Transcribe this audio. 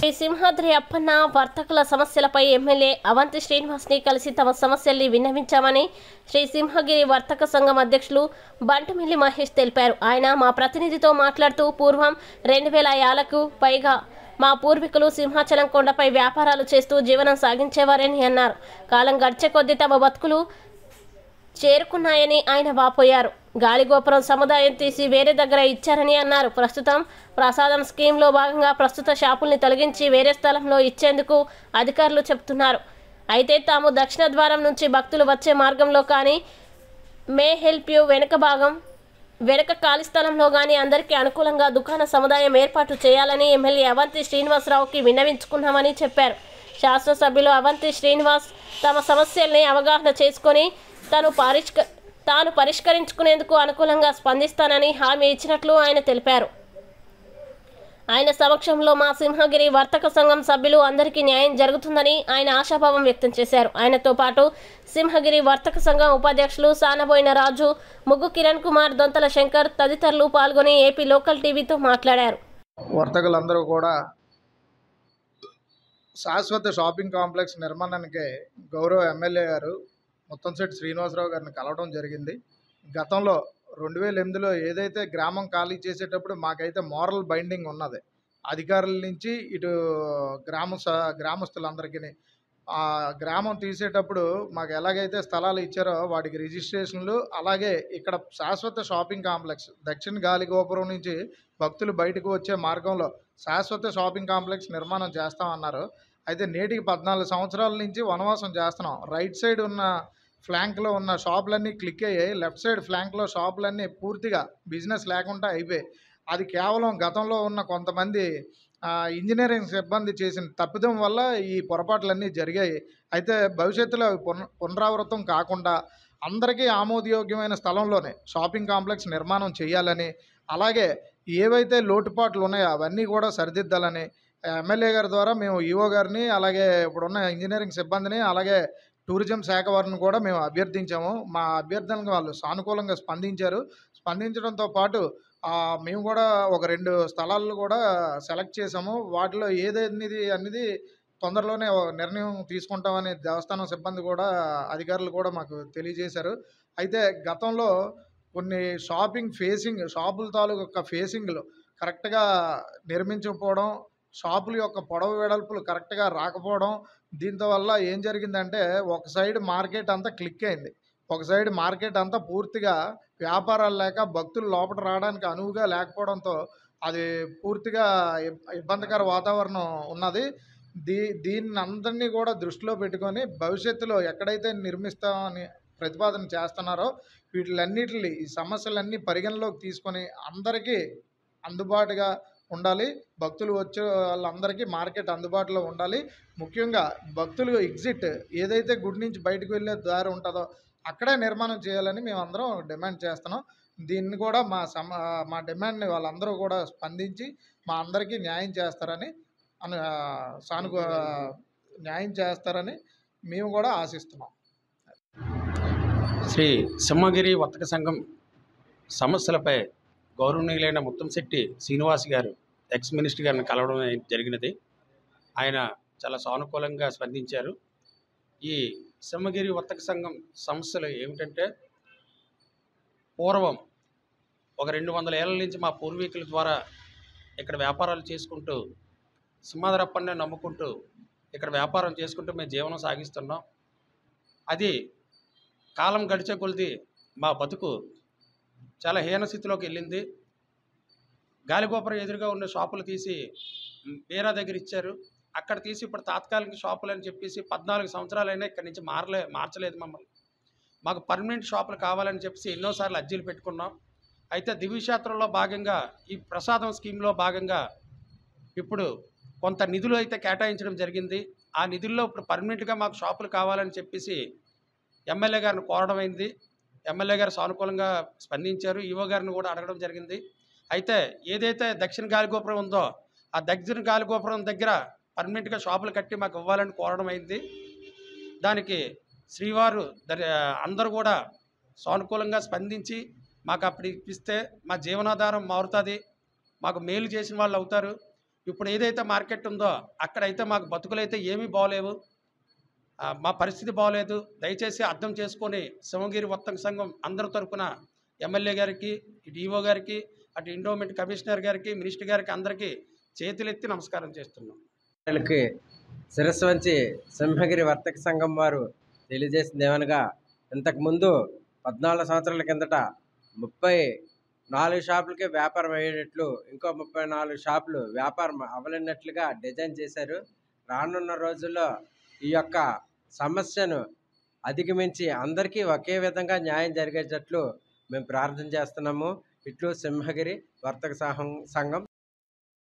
శ్రీ సింహాద్రి అప్పన్న వర్తకుల సమస్యలపై ఎమ్మెల్యే అవంతి శ్రీనివాస్ని కలిసి తమ సమస్యల్ని విన్నవించామని శ్రీ సింహగిరి వర్తక సంఘం అధ్యక్షులు బంటమిల్లి మహేష్ తెలిపారు ఆయన మా ప్రతినిధితో మాట్లాడుతూ పూర్వం రెండు వేల పైగా మా పూర్వీకులు సింహాచలం కొండపై వ్యాపారాలు చేస్తూ జీవనం సాగించేవారని అన్నారు కాలం గడిచే కొద్దీ తమ బతుకులు చేరుకున్నాయని ఆయన వాపోయారు గాలిగోపురం సముదాయం తీసి వేరే దగ్గర ఇచ్చారని అన్నారు ప్రస్తుతం ప్రసాదం స్కీమ్లో భాగంగా ప్రస్తుత షాపుల్ని తొలగించి వేరే స్థలంలో ఇచ్చేందుకు అధికారులు చెబుతున్నారు అయితే తాము దక్షిణ ద్వారం నుంచి భక్తులు వచ్చే మార్గంలో కానీ మే హెల్ప్ యూ వెనుక భాగం వెనుక ఖాళీ స్థలంలో కానీ అందరికీ అనుకూలంగా దుకాణ సముదాయం ఏర్పాటు చేయాలని ఎమ్మెల్యే అవంతి శ్రీనివాసరావుకి విన్నవించుకున్నామని చెప్పారు శాసనసభ్యులు అవంతి శ్రీనివాస్ తమ సమస్యల్ని అవగాహన చేసుకొని తను పరిష్క తాను పరిష్కరించుకునేందుకు అనుకూలంగా స్పందిస్తానని హామీ ఇచ్చినట్లు ఆయన తెలిపారు ఆయన సమక్షంలో మా సింహగిరి వర్తక సంఘం సభ్యులు అందరికీ న్యాయం జరుగుతుందని ఆయన ఆశాభావం వ్యక్తం చేశారు ఆయనతో పాటు సింహగిరి వర్తక సంఘం ఉపాధ్యక్షులు సానబోయిన రాజు ముగ్గు కిరణ్ కుమార్ దొంతల శంకర్ తదితరులు పాల్గొని ఏపీ లోకల్ టీవీతో మాట్లాడారు వర్తకులందరూ కూడా శాశ్వత షాపింగ్ కాంప్లెక్స్ నిర్మాణానికి గౌరవ ఎమ్మెల్యే గారు ముత్తంశెట్టి శ్రీనివాసరావు గారిని కలవడం జరిగింది గతంలో రెండు వేల ఎనిమిదిలో ఏదైతే గ్రామం ఖాళీ చేసేటప్పుడు మాకైతే మోరల్ బైండింగ్ ఉన్నది అధికారుల నుంచి ఇటు గ్రామ గ్రామస్తులందరికీ ఆ గ్రామం తీసేటప్పుడు మాకు ఎలాగైతే స్థలాలు ఇచ్చారో వాటికి రిజిస్ట్రేషన్లు అలాగే ఇక్కడ శాశ్వత షాపింగ్ కాంప్లెక్స్ దక్షిణ గాలి గోపురం నుంచి భక్తులు బయటకు వచ్చే మార్గంలో శాశ్వత షాపింగ్ కాంప్లెక్స్ నిర్మాణం చేస్తామన్నారు అయితే నేటికి పద్నాలుగు సంవత్సరాల నుంచి వనవాసం చేస్తున్నాం రైట్ సైడ్ ఉన్న ఫ్లాంక్లో ఉన్న షాపులన్నీ క్లిక్ అయ్యాయి లెఫ్ట్ సైడ్ ఫ్లాంక్లో షాపులన్నీ పూర్తిగా బిజినెస్ లేకుండా అయిపోయాయి అది కేవలం గతంలో ఉన్న కొంతమంది ఇంజనీరింగ్ సిబ్బంది చేసిన తప్పిదం వల్ల ఈ పొరపాట్లన్నీ జరిగాయి అయితే భవిష్యత్తులో పునరావృతం కాకుండా అందరికీ ఆమోదయోగ్యమైన స్థలంలోనే షాపింగ్ కాంప్లెక్స్ నిర్మాణం చేయాలని అలాగే ఏవైతే లోటుపాట్లు ఉన్నాయో అవన్నీ కూడా సరిదిద్దాలని ఎమ్మెల్యే గారి ద్వారా మేము ఈఓ గారిని అలాగే ఇప్పుడున్న ఇంజనీరింగ్ సిబ్బందిని అలాగే టూరిజం శాఖ వారిని కూడా మేము అభ్యర్థించాము మా అభ్యర్థనకు వాళ్ళు సానుకూలంగా స్పందించారు స్పందించడంతో పాటు మేము కూడా ఒక రెండు స్థలాలను కూడా సెలెక్ట్ చేసాము వాటిలో ఏదైనది అనేది తొందరలోనే నిర్ణయం తీసుకుంటామని దేవస్థానం సిబ్బంది కూడా అధికారులు కూడా మాకు తెలియజేశారు అయితే గతంలో కొన్ని షాపింగ్ ఫేసింగ్ షాపుల తాలూకు ఫేసింగ్లు కరెక్ట్గా నిర్మించకపోవడం షాపుల యొక్క పొడవు వెడల్పులు కరెక్ట్గా రాకపోవడం దీంతో వల్ల ఏం జరిగిందంటే ఒక సైడ్ మార్కెట్ అంతా క్లిక్ అయింది ఒక సైడ్ మార్కెట్ అంతా పూర్తిగా వ్యాపారాలు లేక భక్తులు లోపల రావడానికి అనువుగా లేకపోవడంతో అది పూర్తిగా ఇబ్బందికర వాతావరణం ఉన్నది దీ దీన్ని అందరినీ కూడా దృష్టిలో పెట్టుకొని భవిష్యత్తులో ఎక్కడైతే నిర్మిస్తామని ప్రతిపాదన చేస్తున్నారో వీటిలన్నిటిని ఈ సమస్యలన్నీ పరిగణలోకి తీసుకొని అందరికీ అందుబాటుగా ఉండాలి భక్తులు వచ్చే వాళ్ళందరికీ మార్కెట్ అందుబాటులో ఉండాలి ముఖ్యంగా భక్తులు ఎగ్జిట్ ఏదైతే గుడి నుంచి బయటకు వెళ్ళే దారి ఉంటుందో అక్కడే నిర్మాణం చేయాలని మేమందరం డిమాండ్ చేస్తున్నాం దీన్ని కూడా మా సమ మా డిమాండ్ని వాళ్ళందరూ కూడా స్పందించి మా అందరికీ న్యాయం చేస్తారని అను సానుకు న్యాయం చేస్తారని మేము కూడా ఆశిస్తున్నాం శ్రీ సింహగిరి వర్తక సంఘం సమస్యలపై గౌరవనీయులైన ముత్తంశెట్టి శ్రీనివాస్ గారు ఎక్స్ మినిస్టర్ గారిని కలవడం జరిగినది ఆయన చాలా సానుకూలంగా స్పందించారు ఈ సింహగిరి వర్తక సంఘం సమస్యలు ఏమిటంటే పూర్వం ఒక రెండు వందల ఏళ్ళ నుంచి మా పూర్వీకుల ద్వారా ఇక్కడ వ్యాపారాలు చేసుకుంటూ సింహాదరప్పన్నే నమ్ముకుంటూ ఇక్కడ వ్యాపారం చేసుకుంటూ మేము జీవనం సాగిస్తున్నాం అది కాలం గడిచే కొలిది మా బతుకు చాలా హీన స్థితిలోకి వెళ్ళింది గాలిగోపురం ఎదురుగా ఉన్న షాపులు తీసి బీరా దగ్గర ఇచ్చారు అక్కడ తీసి ఇప్పుడు తాత్కాలిక షాపులు అని చెప్పేసి పద్నాలుగు సంవత్సరాలైనా ఇక్కడి నుంచి మారలే మార్చలేదు మమ్మల్ని మాకు పర్మనెంట్ షాపులు కావాలని చెప్పేసి ఎన్నోసార్లు అర్జీలు పెట్టుకున్నాం అయితే దివ్యక్షేత్రంలో భాగంగా ఈ ప్రసాదం స్కీమ్లో భాగంగా ఇప్పుడు కొంత నిధులు అయితే కేటాయించడం జరిగింది ఆ నిధుల్లో ఇప్పుడు పర్మనెంట్గా మాకు షాపులు కావాలని చెప్పేసి ఎమ్మెల్యే గారిని కోరడం అయింది ఎమ్మెల్యే గారు సానుకూలంగా స్పందించారు ఈవో గారిని కూడా అడగడం జరిగింది అయితే ఏదైతే దక్షిణ గాలిగోపురం ఉందో ఆ దక్షిణ గాలిగోపురం దగ్గర పర్మనెంట్గా షాపులు కట్టి మాకు ఇవ్వాలని కోరడం అయింది దానికి శ్రీవారు అందరూ కూడా సానుకూలంగా స్పందించి మాకు అప్పుడు ఇప్పిస్తే మా జీవనాధారం మారుతుంది మాకు మేలు చేసిన వాళ్ళు అవుతారు ఇప్పుడు ఏదైతే మార్కెట్ ఉందో అక్కడైతే మాకు బతుకులు అయితే ఏమీ బాగలేవు మా పరిస్థితి బాగలేదు దయచేసి అర్థం చేసుకొని శివగిరి వర్తక సంఘం అందరి తరఫున ఎమ్మెల్యే గారికి డిఓ గారికి అటు ఇండోమెంట్ కమిషనర్ గారికి మినిస్టర్ గారికి అందరికీ చేతులెత్తి నమస్కారం చేస్తున్నాం శిరస్సు వంచి సింహగిరి వర్తక సంఘం వారు తెలియజేసింది ఏమనగా ఇంతకుముందు పద్నాలుగు సంవత్సరాల కిందట ముప్పై నాలుగు షాపులకి వ్యాపారం అయ్యేటట్లు ఇంకో ముప్పై నాలుగు షాపులు వ్యాపారం అవ్వలేనట్లుగా డిజైన్ చేశారు రానున్న రోజుల్లో ఈ యొక్క సమస్యను అధిగమించి అందరికీ ఒకే విధంగా న్యాయం జరిగేటట్లు మేము ప్రార్థన చేస్తున్నాము ఇట్లు సింహగిరి వర్తక సంఘం